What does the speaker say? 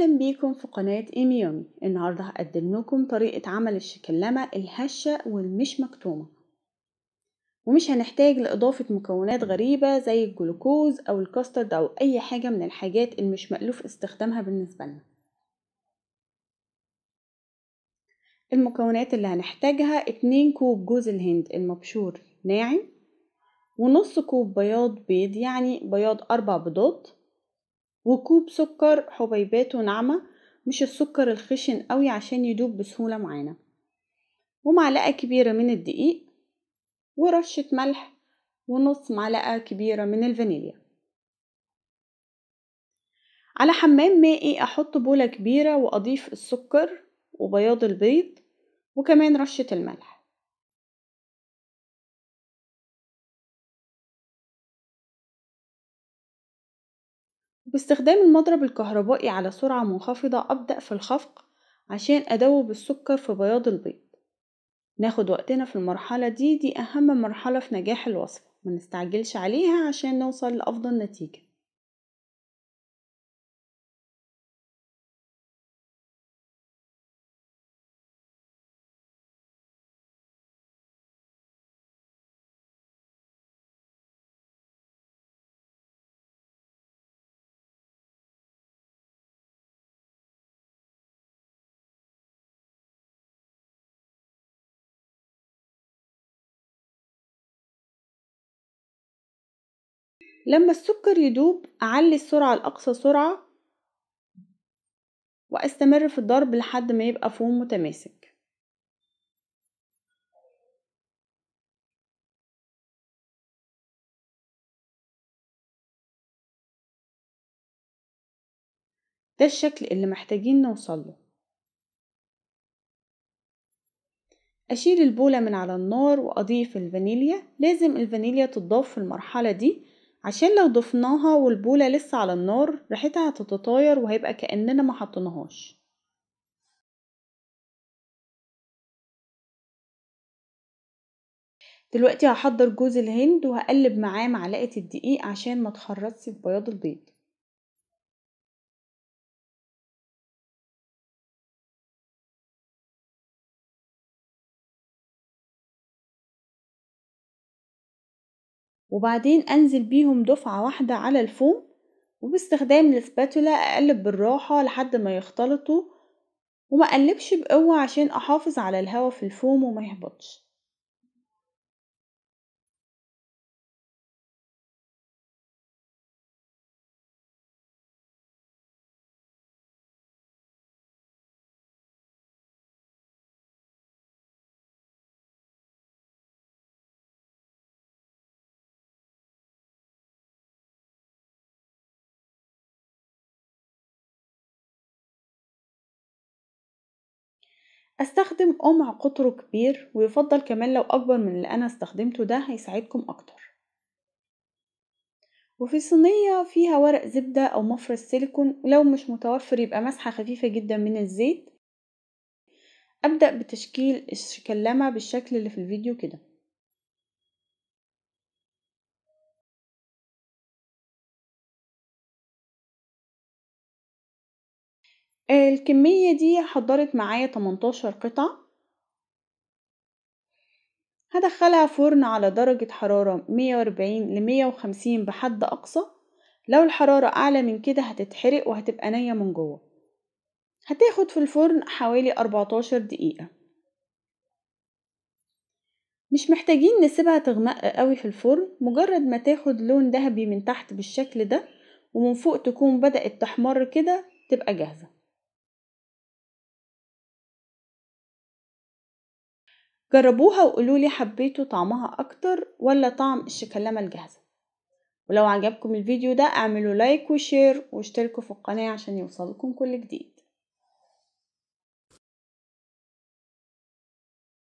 اهلا بيكم في قناة ايميومي النهاردة هقدم لكم طريقة عمل الشكلمة الهشة والمش مكتومة ومش هنحتاج لإضافة مكونات غريبة زي الجلوكوز أو الكاسترد أو أي حاجة من الحاجات المش مألوف استخدامها بالنسبة لنا المكونات اللي هنحتاجها اتنين كوب جوز الهند المبشور ناعم ونص كوب بياض بيض يعني بياض أربع بيضات وكوب سكر حبيبات ناعمة مش السكر الخشن قوي عشان يدوب بسهولة معانا ومعلقة كبيرة من الدقيق ورشة ملح ونص معلقة كبيرة من الفانيليا على حمام مائي أحط بولة كبيرة وأضيف السكر وبياض البيض وكمان رشة الملح باستخدام المضرب الكهربائي على سرعة منخفضة أبدأ في الخفق عشان أدوب السكر في بياض البيض ناخد وقتنا في المرحلة دي دي أهم مرحلة في نجاح الوصفة منستعجلش عليها عشان نوصل لأفضل نتيجة لما السكر يدوب أعلي السرعة لأقصى سرعة وأستمر في الضرب لحد ما يبقى فوم متماسك ده الشكل اللي محتاجين نوصله أشيل البولة من على النار وأضيف الفانيليا لازم الفانيليا تضاف في المرحلة دي عشان لو ضفناها والبولة لسه على النار ريحتها هتتطاير وهيبقى كأننا ما حطيناهاش دلوقتي هحضر جوز الهند وهقلب معاه معلقة الدقيق عشان ما تخرطش في بياض البيض وبعدين أنزل بيهم دفعة واحدة على الفوم وباستخدام الاسباتولا أقلب بالراحة لحد ما يختلطوا وما أقلبش بقوة عشان أحافظ على الهواء في الفوم وما يهبطش استخدم قمع قطره كبير ويفضل كمان لو اكبر من اللي انا استخدمته ده هيساعدكم اكتر وفي صينية فيها ورق زبدة أو مفرز سيليكون لو مش متوفر يبقى مسحة خفيفة جدا من الزيت أبدأ بتشكيل الشكلمة بالشكل اللي في الفيديو كده الكمية دي حضرت معايا 18 قطعة هدخلها فرن على درجة حرارة 140 ل 150 بحد أقصى لو الحرارة أعلى من كده هتتحرق وهتبقى نية من جوه هتاخد في الفرن حوالي 14 دقيقة مش محتاجين نسيبها تغمق قوي في الفرن مجرد ما تاخد لون ذهبي من تحت بالشكل ده ومن فوق تكون بدأت تحمر كده تبقى جاهزة جربوها وقولوا لي حبيتوا طعمها اكتر ولا طعم الشكلمة الجاهزة ولو عجبكم الفيديو ده اعملوا لايك وشير واشتركوا في القناة عشان يوصلكم كل جديد